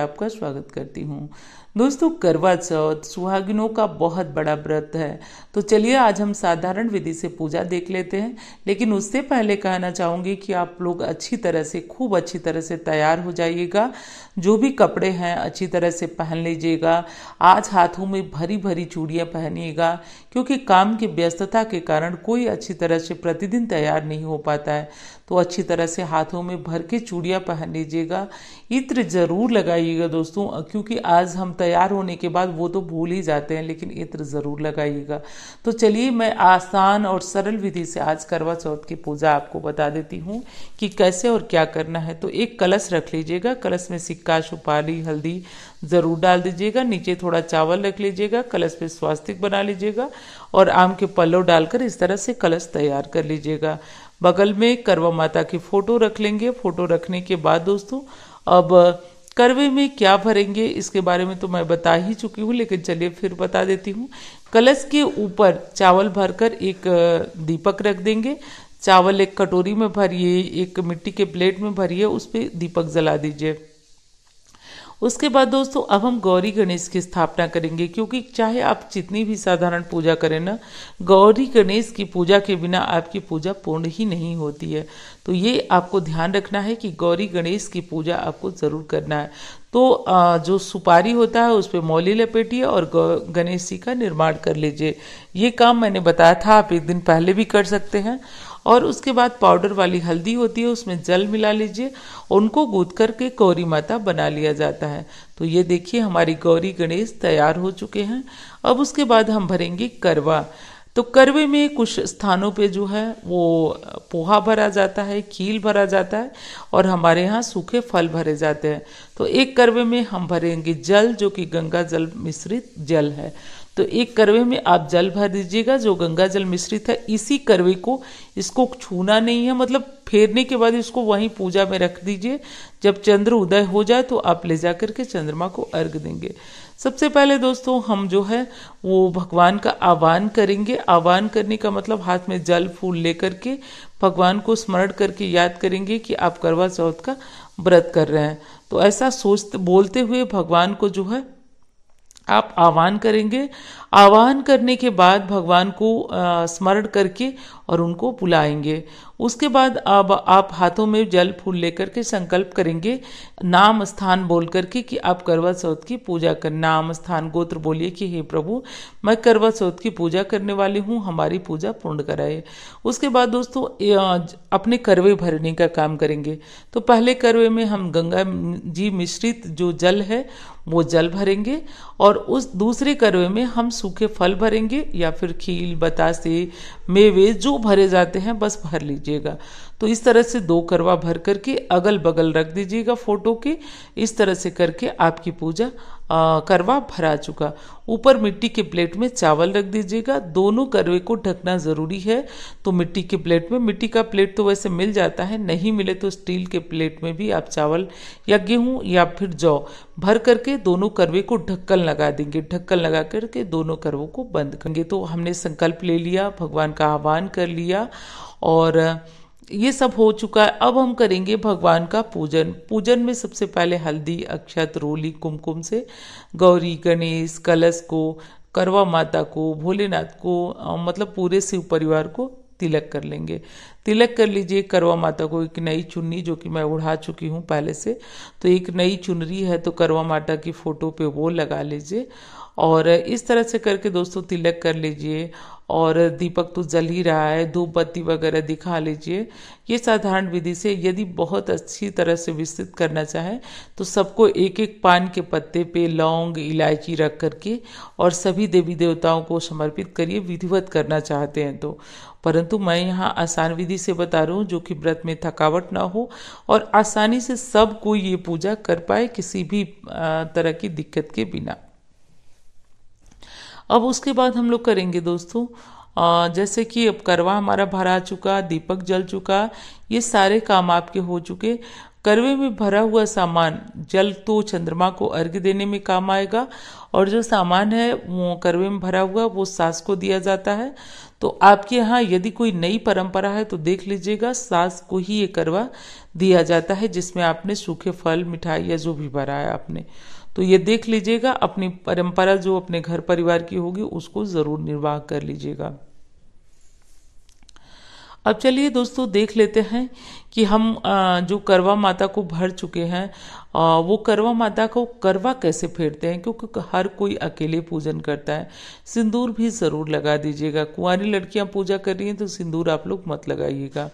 आपका स्वागत करती हूँ दोस्तों करवा चौथ सुहागिनों का बहुत बड़ा व्रत है तो चलिए आज हम साधारण विधि से पूजा देख लेते हैं लेकिन उससे पहले कहना चाहूँगी कि आप लोग अच्छी तरह से खूब अच्छी तरह से तैयार हो जाइएगा जो भी कपड़े हैं अच्छी तरह से पहन लीजिएगा आज हाथों में भरी भरी चूड़ियाँ पहनिएगा क्योंकि काम की व्यस्तता के कारण कोई अच्छी तरह से प्रतिदिन तैयार नहीं हो पाता है तो अच्छी तरह से हाथों में भर के चूड़ियाँ पहन लीजिएगा इत्र ज़रूर लगाइएगा दोस्तों क्योंकि आज हम तैयार होने के बाद वो तो भूल ही जाते हैं लेकिन इत्र ज़रूर लगाइएगा तो चलिए मैं आसान और सरल विधि से आज करवा चौथ की पूजा आपको बता देती हूँ कि कैसे और क्या करना है तो एक कलश रख लीजिएगा कलश में सिक्का सुपारी हल्दी ज़रूर डाल दीजिएगा नीचे थोड़ा चावल रख लीजिएगा कलश पे स्वास्तिक बना लीजिएगा और आम के पल्लव डालकर इस तरह से कलश तैयार कर लीजिएगा बगल में करवा माता की फ़ोटो रख लेंगे फ़ोटो रखने के बाद दोस्तों अब करवे में क्या भरेंगे इसके बारे में तो मैं बता ही चुकी हूँ लेकिन चलिए फिर बता देती हूँ कलश के ऊपर चावल भरकर एक दीपक रख देंगे चावल एक कटोरी में भरिए एक मिट्टी के प्लेट में भरिए उस पर दीपक जला दीजिए उसके बाद दोस्तों अब हम गौरी गणेश की स्थापना करेंगे क्योंकि चाहे आप जितनी भी साधारण पूजा करें ना गौरी गणेश की पूजा के बिना आपकी पूजा पूर्ण ही नहीं होती है तो ये आपको ध्यान रखना है कि गौरी गणेश की पूजा आपको ज़रूर करना है तो जो सुपारी होता है उस पर मौली लपेटिए और गणेश जी का निर्माण कर लीजिए ये काम मैंने बताया था आप एक दिन पहले भी कर सकते हैं और उसके बाद पाउडर वाली हल्दी होती है उसमें जल मिला लीजिए उनको गूद करके गौरी माता बना लिया जाता है तो ये देखिए हमारी गौरी गणेश तैयार हो चुके हैं अब उसके बाद हम भरेंगे करवा तो करवे में कुछ स्थानों पे जो है वो पोहा भरा जाता है खील भरा जाता है और हमारे यहाँ सूखे फल भरे जाते हैं तो एक करवे में हम भरेंगे जल जो कि गंगा जल मिश्रित जल है तो एक करवे में आप जल भर दीजिएगा जो गंगा जल मिश्रित है इसी करवे को इसको छूना नहीं है मतलब फेरने के बाद इसको वहीं पूजा में रख दीजिए जब चंद्र उदय हो जाए तो आप ले जा करके चंद्रमा को अर्घ देंगे सबसे पहले दोस्तों हम जो है वो भगवान का आह्वान करेंगे आह्वान करने का मतलब हाथ में जल फूल लेकर के भगवान को स्मरण करके याद करेंगे कि आप करवा चौथ का व्रत कर रहे हैं तो ऐसा सोचते बोलते हुए भगवान को जो है आप आह्वान करेंगे आवाहन करने के बाद भगवान को स्मरण करके और उनको बुलाएंगे उसके बाद अब आप हाथों में जल फूल लेकर के संकल्प करेंगे नाम स्थान बोल करके कि आप करवा चौथ की पूजा कर नाम स्थान गोत्र बोलिए कि हे प्रभु मैं करवा चौथ की पूजा करने वाली हूँ हमारी पूजा पूर्ण कराए उसके बाद दोस्तों अपने करवे भरने का काम करेंगे तो पहले करवे में हम गंगा जी मिश्रित जो जल है वो जल भरेंगे और उस दूसरे करवे में हम सूखे फल भरेंगे या फिर खील बतासे मेवे जो भरे जाते हैं बस भर लीजिएगा तो इस तरह से दो करवा भर करके अगल बगल रख दीजिएगा फोटो के इस तरह से करके आपकी पूजा आ, करवा भरा चुका ऊपर मिट्टी के प्लेट में चावल रख दीजिएगा दोनों करवे को ढकना ज़रूरी है तो मिट्टी के प्लेट में मिट्टी का प्लेट तो वैसे मिल जाता है नहीं मिले तो स्टील के प्लेट में भी आप चावल या गेहूँ या फिर जौ भर करके दोनों करवे को ढक्कन लगा देंगे ढक्कन लगा करके दोनों करवों को बंद करेंगे तो हमने संकल्प ले लिया भगवान भगवान का आह्वान कर लिया और ये सब हो चुका है अब हम करेंगे भगवान का पूजन पूजन में सबसे पहले हल्दी अक्षत रोली कुमकुम से गौरी गणेश कलश को करवा माता को भोलेनाथ को मतलब पूरे शिव परिवार को तिलक कर लेंगे तिलक कर लीजिए करवा माता को एक नई चुन्नी जो कि मैं उड़ा चुकी हूँ पहले से तो एक नई चुनरी है तो करवा माता की फ़ोटो पे वो लगा लीजिए और इस तरह से करके दोस्तों तिलक कर लीजिए और दीपक तो जल ही रहा है धूप बत्ती वगैरह दिखा लीजिए ये साधारण विधि से यदि बहुत अच्छी तरह से विस्तृत करना चाहें तो सबको एक एक पान के पत्ते पे लौंग इलायची रख करके और सभी देवी देवताओं को समर्पित करिए विधिवत करना चाहते हैं तो परंतु मैं यहाँ आसान विधि से बता रहा हूँ जो कि व्रत में थकावट ना हो और आसानी से सब कोई ये पूजा कर पाए किसी भी तरह की दिक्कत के बिना अब उसके बाद हम लोग करेंगे दोस्तों जैसे कि अब करवा हमारा भरा चुका दीपक जल चुका ये सारे काम आपके हो चुके करवे में भरा हुआ सामान जल तो चंद्रमा को अर्घ देने में काम आएगा और जो सामान है वो करवे में भरा हुआ वो सास को दिया जाता है तो आपके यहाँ यदि कोई नई परंपरा है तो देख लीजिएगा सास को ही ये करवा दिया जाता है जिसमें आपने सूखे फल मिठाई या जो भी भरा है आपने तो ये देख लीजिएगा अपनी परंपरा जो अपने घर परिवार की होगी उसको ज़रूर निर्वाह कर लीजिएगा अब चलिए दोस्तों देख लेते हैं कि हम जो करवा माता को भर चुके हैं वो करवा माता को करवा कैसे फेरते हैं क्योंकि हर कोई अकेले पूजन करता है सिंदूर भी ज़रूर लगा दीजिएगा कुंवारी लड़कियां पूजा कर रही हैं तो सिंदूर आप लोग मत लगाइएगा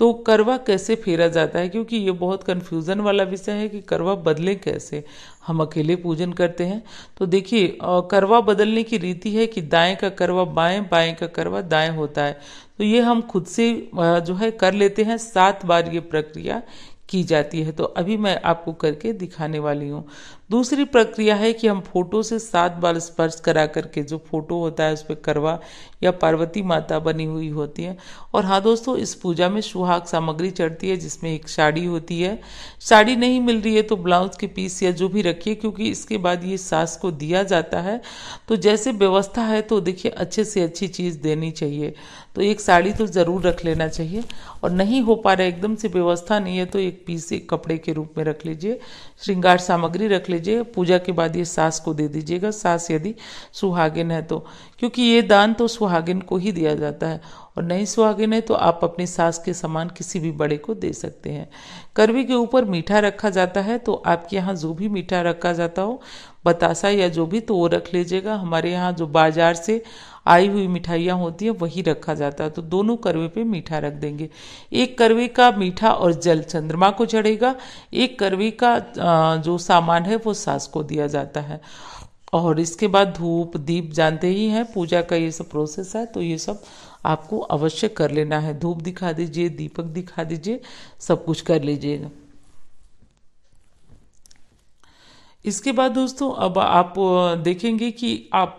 तो करवा कैसे फेरा जाता है क्योंकि ये बहुत कन्फ्यूज़न वाला विषय है कि करवा बदले कैसे हम अकेले पूजन करते हैं तो देखिए करवा बदलने की रीति है कि दाएं का करवा बाएं बाएं का करवा दाएं होता है तो ये हम खुद से जो है कर लेते हैं सात बार ये प्रक्रिया की जाती है तो अभी मैं आपको करके दिखाने वाली हूँ दूसरी प्रक्रिया है कि हम फोटो से सात बार स्पर्श करा करके जो फोटो होता है उस पर करवा या पार्वती माता बनी हुई होती है और हाँ दोस्तों इस पूजा में सुहाग सामग्री चढ़ती है जिसमें एक साड़ी होती है साड़ी नहीं मिल रही है तो ब्लाउज के पीस या जो भी रखिए क्योंकि इसके बाद ये सास को दिया जाता है तो जैसे व्यवस्था है तो देखिए अच्छे से अच्छी चीज़ देनी चाहिए तो एक साड़ी तो ज़रूर रख लेना चाहिए और नहीं हो पा रहा एकदम से व्यवस्था नहीं है तो एक पीस एक कपड़े के रूप में रख लीजिए श्रृंगार सामग्री रख लीजिए लीजिए पूजा के बाद ये सास को दे दीजिएगा सास यदि सुहागिन है तो क्योंकि ये दान तो सुहागिन को ही दिया जाता है और नहीं सुहागिन है तो आप अपनी सास के समान किसी भी बड़े को दे सकते हैं करवी के ऊपर मीठा रखा जाता है तो आपके यहाँ जो भी मीठा रखा जाता हो बतासा या जो भी तो वो रख लीजिएगा हमारे यहाँ जो बाजार से आई हुई मिठाइयाँ होती हैं वही रखा जाता है तो दोनों करवे पे मीठा रख देंगे एक करवे का मीठा और जल चंद्रमा को चढ़ेगा एक करवे का जो सामान है वो सास को दिया जाता है और इसके बाद धूप दीप जानते ही हैं पूजा का ये सब प्रोसेस है तो ये सब आपको अवश्य कर लेना है धूप दिखा दीजिए दीपक दिखा दीजिए सब कुछ कर लीजिएगा इसके बाद दोस्तों अब आप देखेंगे कि आप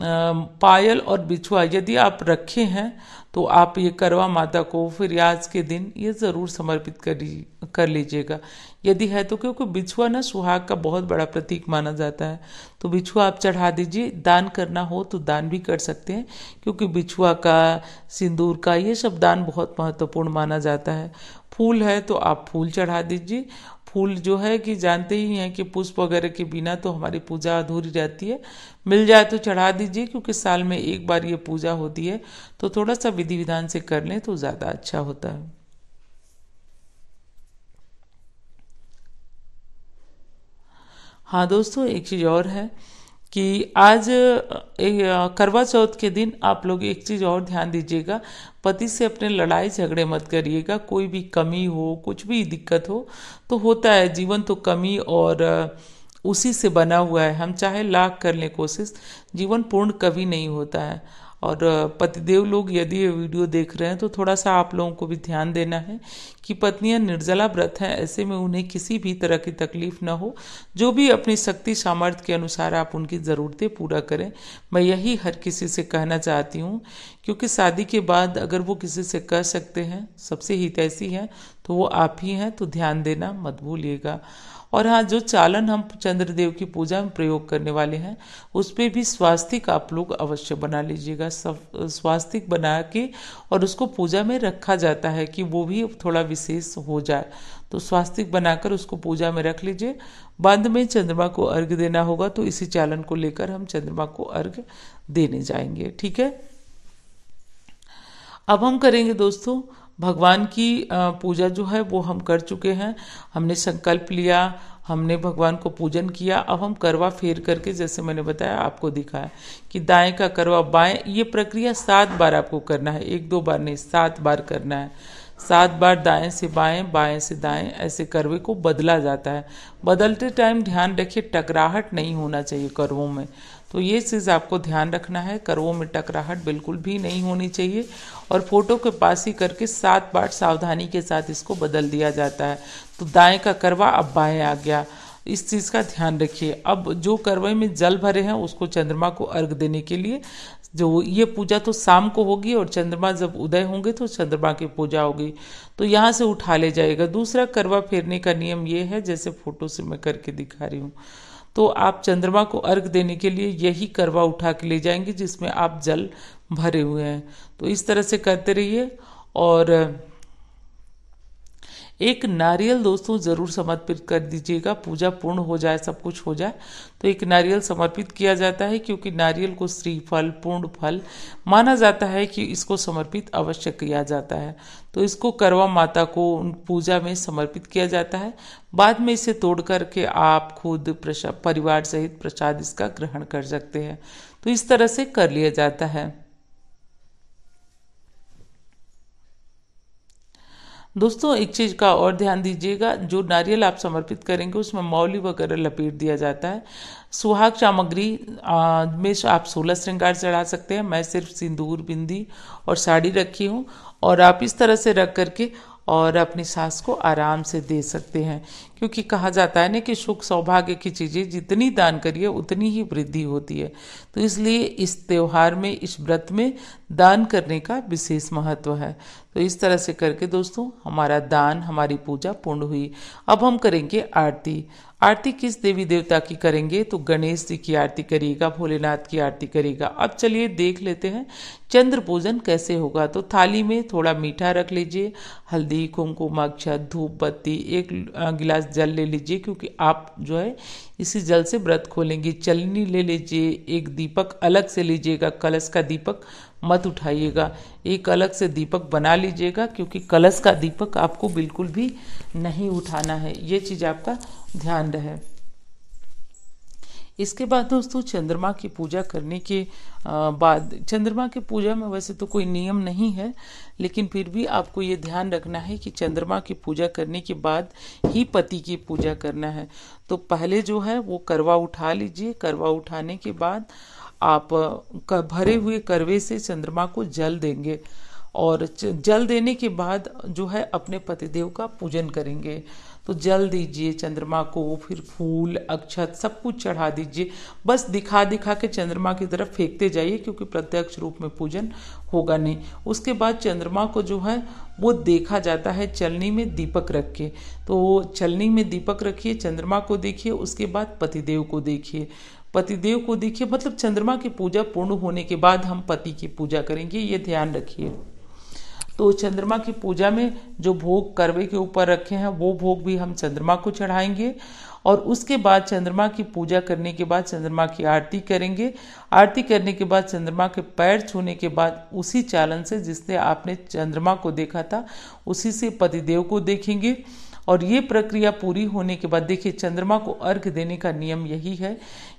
पायल और बिछुआ यदि आप रखे हैं तो आप ये करवा माता को फिर आज के दिन ये ज़रूर समर्पित कर कर लीजिएगा यदि है तो क्योंकि बिछुआ ना सुहाग का बहुत बड़ा प्रतीक माना जाता है तो बिछुआ आप चढ़ा दीजिए दान करना हो तो दान भी कर सकते हैं क्योंकि बिछुआ का सिंदूर का ये सब दान बहुत महत्वपूर्ण माना जाता है फूल है तो आप फूल चढ़ा दीजिए फूल जो है कि जानते ही हैं कि पुष्प वगैरह के बिना तो हमारी पूजा अधूरी रहती है मिल जाए तो चढ़ा दीजिए क्योंकि साल में एक बार ये पूजा होती है तो थोड़ा सा विधि विधान से कर लें तो ज़्यादा अच्छा होता है हाँ दोस्तों एक चीज़ और है कि आज करवा चौथ के दिन आप लोग एक चीज़ और ध्यान दीजिएगा पति से अपने लड़ाई झगड़े मत करिएगा कोई भी कमी हो कुछ भी दिक्कत हो तो होता है जीवन तो कमी और उसी से बना हुआ है हम चाहे लाख कर लें कोशिश जीवन पूर्ण कभी नहीं होता है और पतिदेव लोग यदि ये वीडियो देख रहे हैं तो थोड़ा सा आप लोगों को भी ध्यान देना है कि पत्नियां निर्जला व्रत हैं ऐसे में उन्हें किसी भी तरह की तकलीफ ना हो जो भी अपनी शक्ति सामर्थ्य के अनुसार आप उनकी ज़रूरतें पूरा करें मैं यही हर किसी से कहना चाहती हूँ क्योंकि शादी के बाद अगर वो किसी से कह सकते हैं सबसे हितैषी हैं तो वो आप ही हैं तो ध्यान देना मत भूलिएगा और हाँ जो चालन हम चंद्रदेव की पूजा में प्रयोग करने वाले हैं उस पर भी स्वास्तिक आप लोग अवश्य बना लीजिएगा स्वास्तिक बना के और उसको पूजा में रखा जाता है कि वो भी थोड़ा विशेष हो जाए तो स्वास्तिक बनाकर उसको पूजा में रख लीजिए बाद में चंद्रमा को अर्घ देना होगा तो इसी चालन को लेकर हम चंद्रमा को अर्घ देने जाएंगे ठीक है अब हम करेंगे दोस्तों भगवान की पूजा जो है वो हम कर चुके हैं हमने संकल्प लिया हमने भगवान को पूजन किया अब हम करवा फेर करके जैसे मैंने बताया आपको दिखाया कि दाएं का करवा बाएं ये प्रक्रिया सात बार आपको करना है एक दो बार नहीं सात बार करना है सात बार दाएं से बाएं बाएं से दाएं ऐसे करवे को बदला जाता है बदलते टाइम ध्यान रखिए टकराहट नहीं होना चाहिए करवों में तो ये चीज़ आपको ध्यान रखना है करवों में टकराहट बिल्कुल भी नहीं होनी चाहिए और फोटो के पास ही करके सात बार सावधानी के साथ इसको बदल दिया जाता है तो दाएं का करवा अब बाएं आ गया इस चीज़ का ध्यान रखिए अब जो करवई में जल भरे हैं उसको चंद्रमा को अर्घ देने के लिए जो ये पूजा तो शाम को होगी और चंद्रमा जब उदय होंगे तो चंद्रमा की पूजा होगी तो यहाँ से उठा ले जाएगा दूसरा करवा फेरने का नियम ये है जैसे फोटो से मैं करके दिखा रही हूँ तो आप चंद्रमा को अर्घ देने के लिए यही करवा उठा के ले जाएंगे जिसमें आप जल भरे हुए हैं तो इस तरह से करते रहिए और एक नारियल दोस्तों ज़रूर समर्पित कर दीजिएगा पूजा पूर्ण हो जाए सब कुछ हो जाए तो एक नारियल समर्पित किया जाता है क्योंकि नारियल को श्री फल पूर्ण फल माना जाता है कि इसको समर्पित अवश्य किया जाता है तो इसको करवा माता को पूजा में समर्पित किया जाता है बाद में इसे तोड़ करके आप खुद परिवार सहित प्रसाद इसका ग्रहण कर सकते हैं तो इस तरह से कर लिया जाता है दोस्तों एक चीज़ का और ध्यान दीजिएगा जो नारियल आप समर्पित करेंगे उसमें मौली वगैरह लपेट दिया जाता है सुहाग सामग्री में आप सोलह श्रृंगार चढ़ा सकते हैं मैं सिर्फ सिंदूर बिंदी और साड़ी रखी हूँ और आप इस तरह से रख करके और अपनी सांस को आराम से दे सकते हैं क्योंकि कहा जाता है ना कि सुख सौभाग्य की चीज़ें जितनी दान करिए उतनी ही वृद्धि होती है तो इसलिए इस त्यौहार में इस व्रत में दान करने का विशेष महत्व है तो इस तरह से करके दोस्तों हमारा दान हमारी पूजा पूर्ण हुई अब हम करेंगे आरती आरती किस देवी देवता की करेंगे तो गणेश जी की आरती करिएगा भोलेनाथ की आरती करिएगा अब चलिए देख लेते हैं चंद्र पूजन कैसे होगा तो थाली में थोड़ा मीठा रख लीजिए हल्दी कुमकुम अक्षत धूप बत्ती एक गिलास जल ले लीजिए क्योंकि आप जो है इसी जल से व्रत खोलेंगे चलनी ले लीजिए एक दीपक अलग से लीजिएगा कलश का दीपक मत उठाइएगा एक अलग से दीपक बना लीजिएगा क्योंकि कलश का दीपक आपको बिल्कुल भी नहीं उठाना है ये चीज़ आपका ध्यान रहे इसके बाद दोस्तों चंद्रमा की पूजा करने के बाद चंद्रमा की पूजा में वैसे तो कोई नियम नहीं है लेकिन फिर भी आपको ये ध्यान रखना है कि चंद्रमा की पूजा करने के बाद ही पति की पूजा करना है तो पहले जो है वो करवा उठा लीजिए करवा उठाने के बाद आप भरे हुए करवे से चंद्रमा को जल देंगे और जल देने के बाद जो है अपने पतिदेव का पूजन करेंगे तो जल दीजिए चंद्रमा को फिर फूल अक्षत सब कुछ चढ़ा दीजिए बस दिखा दिखा के चंद्रमा की तरफ फेंकते जाइए क्योंकि प्रत्यक्ष रूप में पूजन होगा नहीं उसके बाद चंद्रमा को जो है वो देखा जाता है चलनी में दीपक रख के तो चलनी में दीपक रखिए चंद्रमा को देखिए उसके बाद पतिदेव को देखिए पतिदेव को देखिए मतलब चंद्रमा की पूजा पूर्ण होने के बाद हम पति की पूजा करेंगे ये ध्यान रखिए तो चंद्रमा की पूजा में जो भोग करवे के ऊपर रखे हैं वो भोग भी हम चंद्रमा को चढ़ाएंगे और उसके बाद चंद्रमा की पूजा करने के बाद चंद्रमा की आरती करेंगे आरती करने के बाद चंद्रमा के पैर छूने के बाद उसी चालन से जिससे आपने चंद्रमा को देखा था उसी से पतिदेव को देखेंगे और ये प्रक्रिया पूरी होने के बाद देखिए चंद्रमा को अर्घ देने का नियम यही है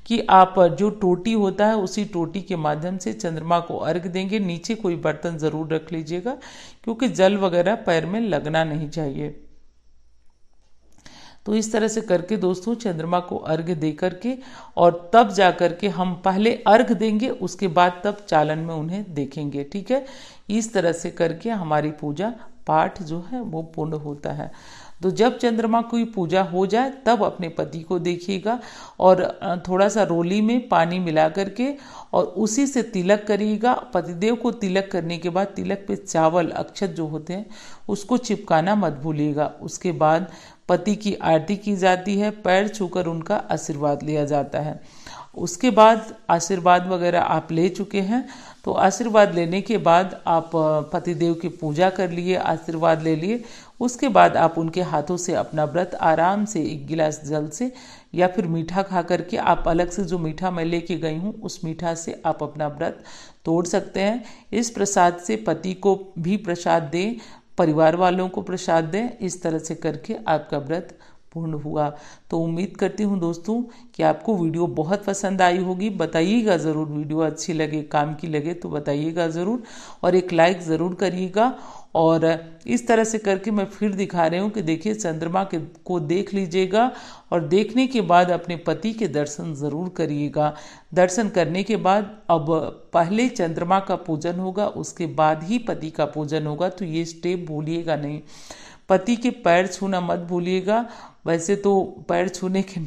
कि आप जो टोटी होता है उसी टोटी के माध्यम से चंद्रमा को अर्घ देंगे नीचे कोई बर्तन ज़रूर रख लीजिएगा क्योंकि जल वगैरह पैर में लगना नहीं चाहिए तो इस तरह से करके दोस्तों चंद्रमा को अर्घ दे करके और तब जा करके हम पहले अर्घ देंगे उसके बाद तब चालन में उन्हें देखेंगे ठीक है इस तरह से करके हमारी पूजा पाठ जो है वो पूर्ण होता है तो जब चंद्रमा की पूजा हो जाए तब अपने पति को देखिएगा और थोड़ा सा रोली में पानी मिला करके और उसी से तिलक करिएगा पतिदेव को तिलक करने के बाद तिलक पे चावल अक्षत जो होते हैं उसको चिपकाना मत भूलिएगा उसके बाद पति की आरती की जाती है पैर छूकर उनका आशीर्वाद लिया जाता है उसके बाद आशीर्वाद वगैरह आप ले चुके हैं तो आशीर्वाद लेने के बाद आप पतिदेव की पूजा कर लिए आशीर्वाद ले लिए उसके बाद आप उनके हाथों से अपना व्रत आराम से एक गिलास जल से या फिर मीठा खा करके आप अलग से जो मीठा मैं लेके गई हूँ उस मीठा से आप अपना व्रत तोड़ सकते हैं इस प्रसाद से पति को भी प्रसाद दें परिवार वालों को प्रसाद दें इस तरह से करके आपका व्रत पूर्ण हुआ तो उम्मीद करती हूँ दोस्तों कि आपको वीडियो बहुत पसंद आई होगी बताइएगा ज़रूर वीडियो अच्छी लगे काम की लगे तो बताइएगा ज़रूर और एक लाइक ज़रूर करिएगा और इस तरह से करके मैं फिर दिखा रही हूँ कि देखिए चंद्रमा के को देख लीजिएगा और देखने के बाद अपने पति के दर्शन ज़रूर करिएगा दर्शन करने के बाद अब पहले चंद्रमा का पूजन होगा उसके बाद ही पति का पूजन होगा तो ये स्टेप भूलिएगा नहीं पति के पैर छूना मत भूलिएगा वैसे तो पैर छूने के